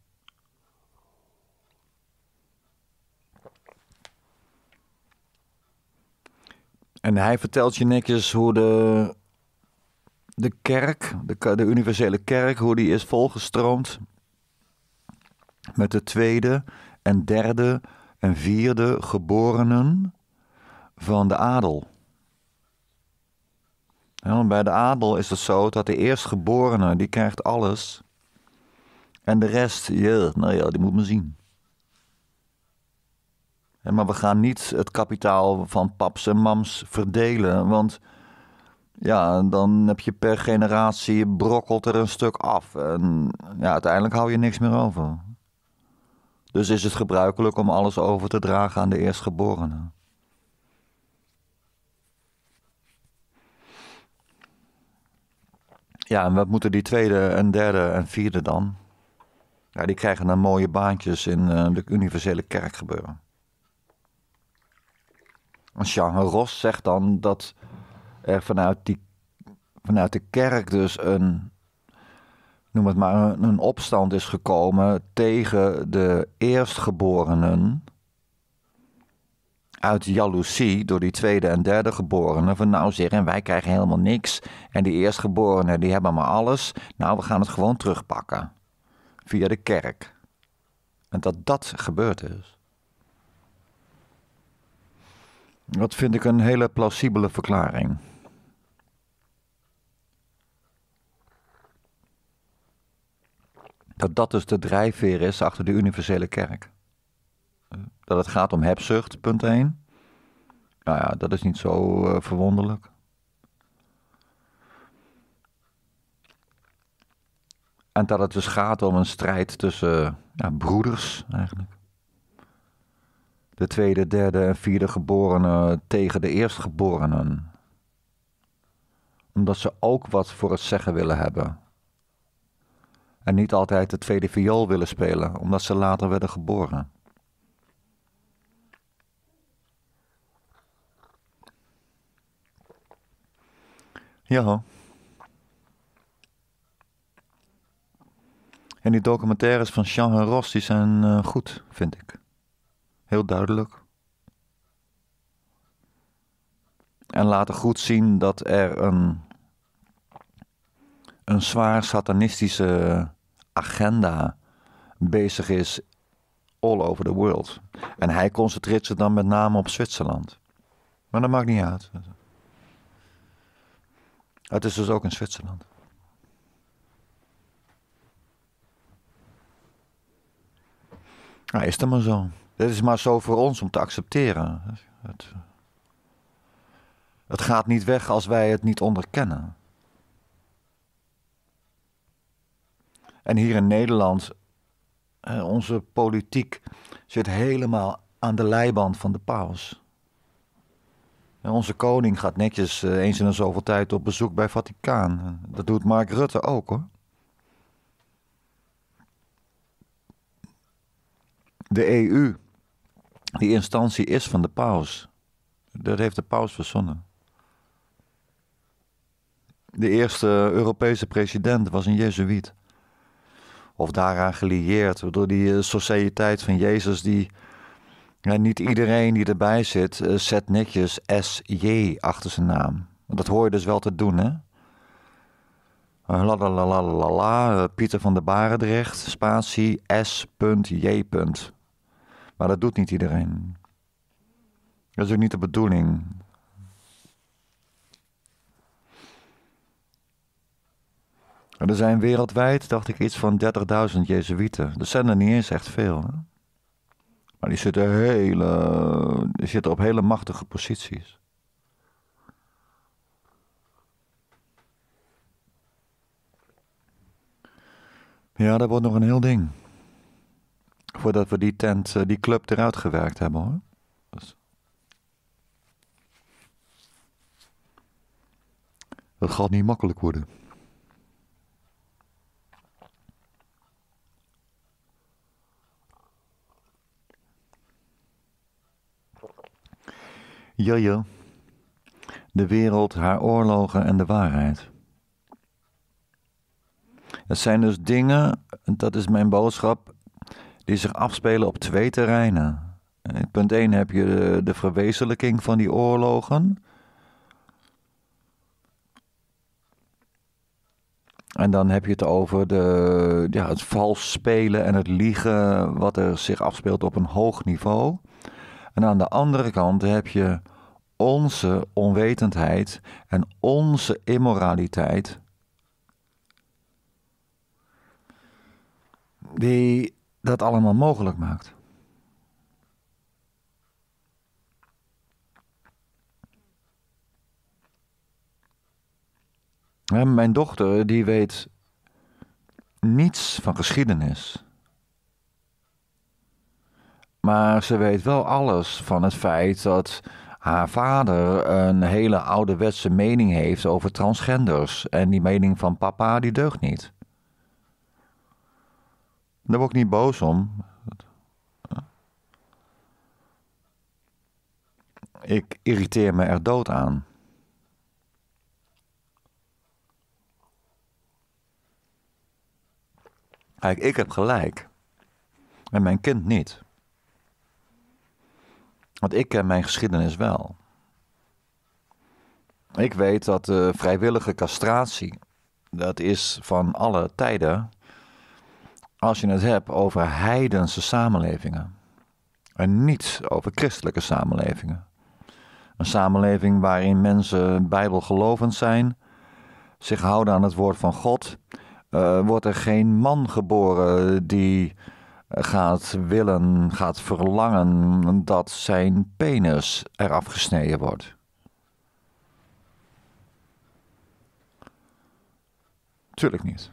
En hij vertelt je netjes hoe de, de kerk, de, de universele kerk, hoe die is volgestroomd met de tweede en derde en vierde geborenen van de adel. En bij de adel is het zo dat de eerstgeborene, die krijgt alles. En de rest, ja, nou ja, die moet me zien. Maar we gaan niet het kapitaal van paps en mams verdelen. Want ja, dan heb je per generatie brokkelt er een stuk af. En ja, uiteindelijk hou je niks meer over. Dus is het gebruikelijk om alles over te dragen aan de eerstgeborene. Ja, en wat moeten die tweede en derde en vierde dan? Ja, die krijgen dan mooie baantjes in eh, de universele kerk gebeuren. Jean Ros zegt dan dat er vanuit, die, vanuit de kerk dus een, noem het maar, een, een opstand is gekomen tegen de eerstgeborenen uit jaloezie door die tweede en derde geborenen. Van nou zeg, en wij krijgen helemaal niks. En die eerstgeborenen, die hebben maar alles. Nou, we gaan het gewoon terugpakken. Via de kerk. En dat dat gebeurd is. Dat vind ik een hele plausibele verklaring. Dat dat dus de drijfveer is achter de universele kerk. Eh, dat het gaat om hebzucht, punt 1. Nou ja, dat is niet zo eh, verwonderlijk. En dat het dus gaat om een strijd tussen eh, ja, broeders eigenlijk de tweede, derde en vierde geborenen tegen de eerstgeborenen. Omdat ze ook wat voor het zeggen willen hebben. En niet altijd de tweede viool willen spelen, omdat ze later werden geboren. Ja. En die documentaires van Jean Ross, die zijn eh, goed, vind ik heel duidelijk. En laten goed zien dat er een, een zwaar satanistische agenda bezig is all over the world. En hij concentreert zich dan met name op Zwitserland. Maar dat maakt niet uit. Het is dus ook in Zwitserland. Nou, is dat maar zo. Dat is maar zo voor ons om te accepteren. Het, het gaat niet weg als wij het niet onderkennen. En hier in Nederland, onze politiek zit helemaal aan de leiband van de paus. Onze koning gaat netjes eh, eens in een zoveel tijd op bezoek bij Vaticaan. Dat doet Mark Rutte ook hoor. De EU die instantie is van de paus. Dat heeft de paus verzonnen. De eerste Europese president was een Jezuïet. Of daaraan gelieerd door die eh, Sociëteit van Jezus, die. niet iedereen die erbij zit, eh, zet netjes SJ achter zijn naam. Dat hoor je dus wel te doen, hè? La la la la la, Pieter van der Barendrecht, spatie S.J. Maar dat doet niet iedereen. Dat is ook niet de bedoeling. er zijn wereldwijd, dacht ik, iets van 30.000 Jezuïeten. Dat zijn er niet eens echt veel. Hè? Maar die zitten, hele, die zitten op hele machtige posities. Ja, dat wordt nog een heel ding. Voordat we die tent, eh, die club eruit gewerkt hebben hoor. Het dus- Dat gaat niet makkelijk worden. Jojo. De wereld, haar oorlogen en de waarheid. Het zijn dus dingen, dat is mijn boodschap, die zich afspelen op twee terreinen. In punt 1 heb je de, de verwezenlijking van die oorlogen. En dan heb je het over de, ja, het vals spelen en het liegen, wat er zich afspeelt op een hoog niveau. En aan de andere kant heb je onze onwetendheid en onze immoraliteit. Die dat allemaal mogelijk maakt. mijn dochter, die weet niets van geschiedenis. Maar ze weet wel alles van het feit dat haar vader een hele ouderwetse mening heeft over transgenders. En die mening van papa, die deugt niet. Daar word ik niet boos om. Ik irriteer me er dood aan. Kijk, ik heb gelijk. En mijn kind niet. Want ik ken mijn geschiedenis wel. Ik weet dat de vrijwillige castratie, dat is van alle tijden als je het hebt over heidense samenlevingen. En niet over christelijke samenlevingen. Een samenleving waarin mensen bijbelgelovend zijn, zich houden aan het woord van God. Eh, wordt er geen man geboren die gaat willen, gaat verlangen dat zijn penis eraf gesneden wordt. Tuurlijk niet.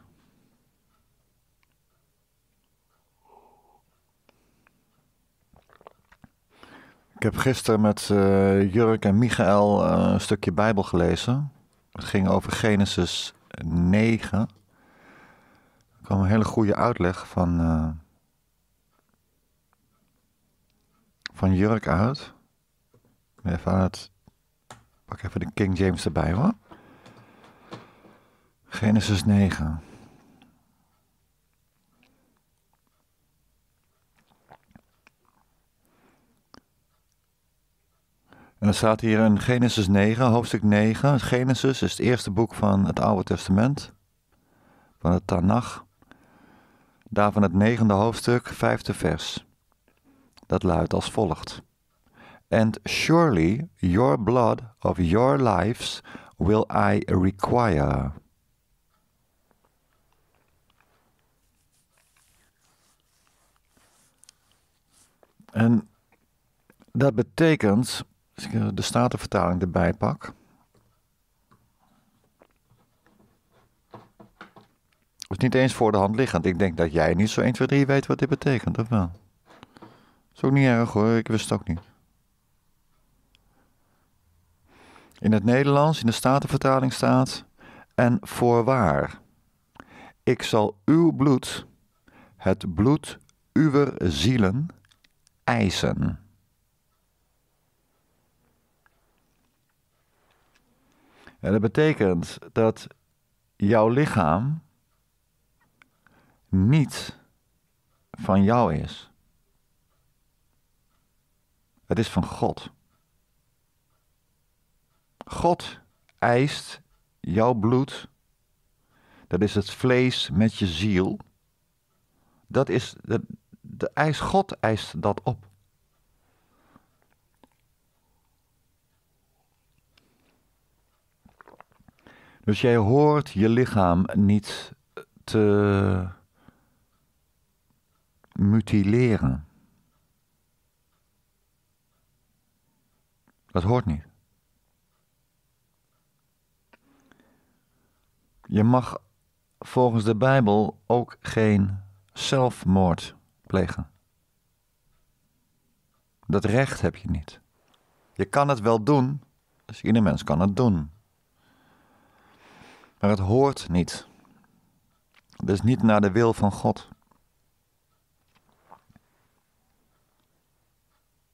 Ik heb gisteren met eh, Jurk en Michael eh, een stukje Bijbel gelezen. Het ging over Genesis 9. Er kwam een hele goede uitleg van, eh, van Jurk uit. Even aan het, pak even de King James erbij hoor. Genesis 9. En er staat hier in Genesis 9, hoofdstuk 9. Genesis is het eerste boek van het Oude Testament, van het Tanach. Daarvan het negende hoofdstuk, vijfde vers. Dat luidt als volgt. And surely your blood of your lives will I require. En dat betekent als ik eh, de statenvertaling erbij pak. is niet eens voor de hand liggend. Ik denk dat jij niet zo 1, 2, 3 weet wat dit betekent, of wel? Is ook niet erg hoor, ik wist het ook niet. In het Nederlands, in de Statenvertaling staat... En voorwaar, ik zal uw bloed, het bloed uwer zielen, eisen. En dat betekent dat jouw lichaam niet van jou is. Het is van God. God eist jouw bloed, dat is het vlees met je ziel. Dat is, de, de eis, God eist dat op. Dus jij hoort je lichaam niet te mutileren. Dat hoort niet. Je mag volgens de Bijbel ook geen zelfmoord plegen. Dat recht heb je niet. Je kan het wel doen, dus ieder mens kan het doen. Maar het hoort niet. Het is niet naar de wil van God.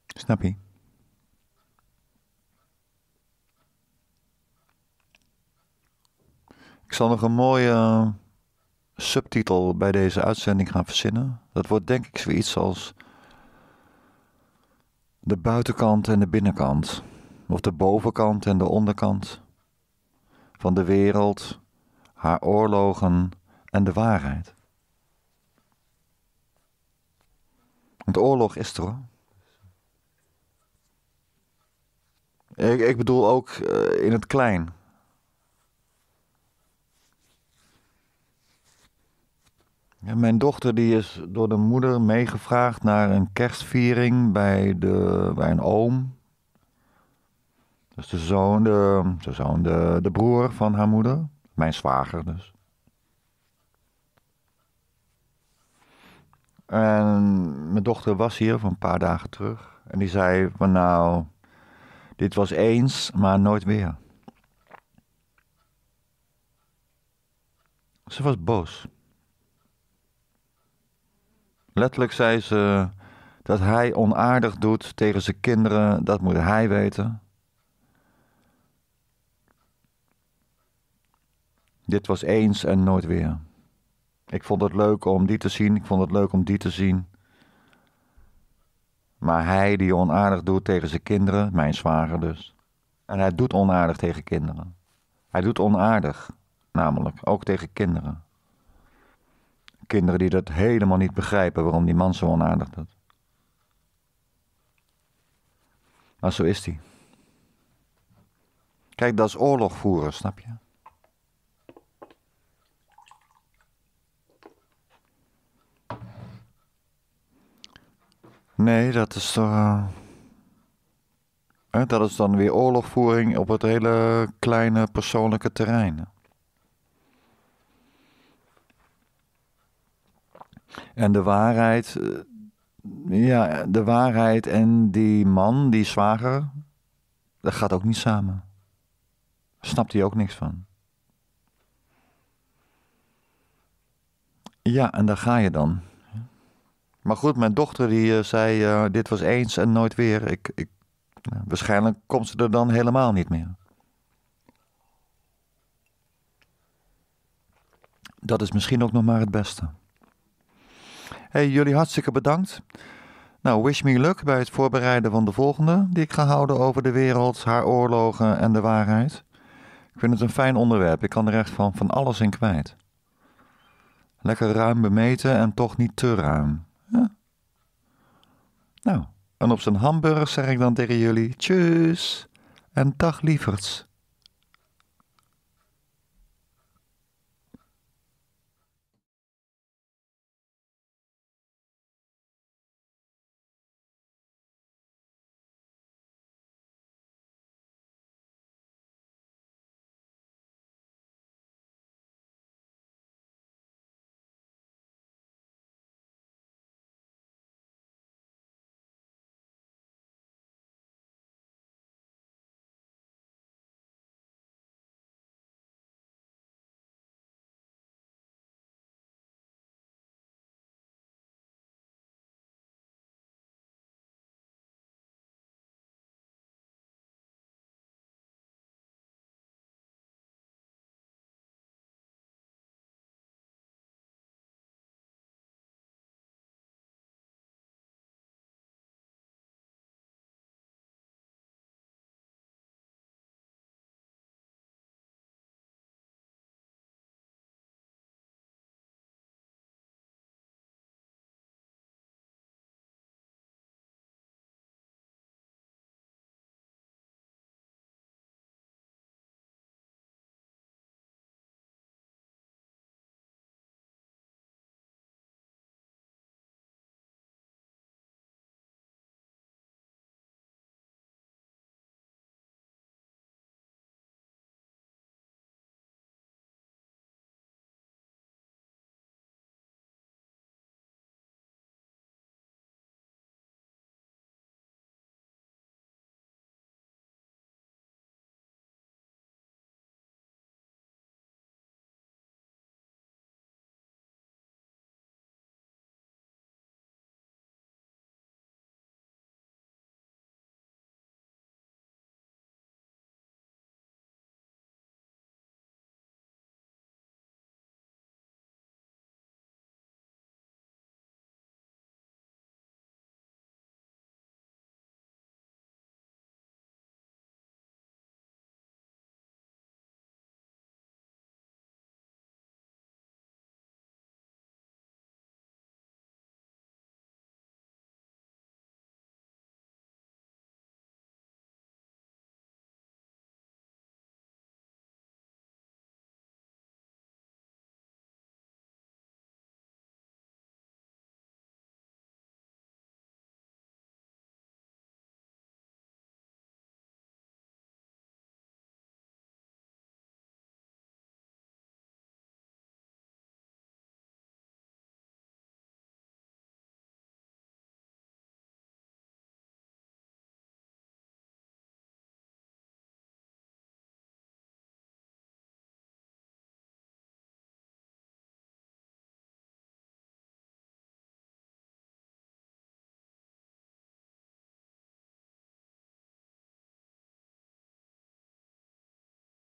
Snap je? Ik zal nog een mooie eh, subtitel bij deze uitzending gaan verzinnen. Dat wordt denk ik zoiets als de buitenkant en de binnenkant. Of de bovenkant en de onderkant van de wereld, haar oorlogen en de waarheid. Want oorlog is er hoor. Ik, ik bedoel ook eh, in het klein. Ja, mijn dochter die is door de moeder meegevraagd naar een kerstviering bij, de, bij een oom. Dat is de zoon, de, zoon de, de broer van haar moeder. Mijn zwager dus. En mijn dochter was hier van een paar dagen terug. En die zei van nou, dit was eens, maar nooit weer. Ze was boos. Letterlijk zei ze dat hij onaardig doet tegen zijn kinderen, dat moet hij weten. Dit was eens en nooit weer. Ik vond het leuk om die te zien, ik vond het leuk om die te zien. Maar hij die onaardig doet tegen zijn kinderen, mijn zwager dus. En hij doet onaardig tegen kinderen. Hij doet onaardig, namelijk, ook tegen kinderen. Kinderen die dat helemaal niet begrijpen waarom die man zo onaardig doet. Maar zo is hij. Kijk, dat is oorlog voeren, snap je? Nee, dat is toch. Eh, dat is dan weer oorlogvoering op het hele kleine persoonlijke terrein. En de waarheid, eh, ja, de waarheid en die man, die zwager, dat gaat ook niet samen. Snapt hij ook niks van. Ja, en daar ga je dan. Maar goed, mijn dochter die eh, zei: eh, Dit was eens en nooit weer. Ik, ik, nou, waarschijnlijk komt ze er dan helemaal niet meer. Dat is misschien ook nog maar het beste. Hey, jullie hartstikke bedankt. Nou, wish me luck bij het voorbereiden van de volgende die ik ga houden over de wereld, haar oorlogen en de waarheid. Ik vind het een fijn onderwerp. Ik kan er echt van, van alles in kwijt. Lekker ruim bemeten en toch niet te ruim. Ja. Nou, en op zijn hamburgers zeg ik dan tegen jullie: tjus en dag lieverds.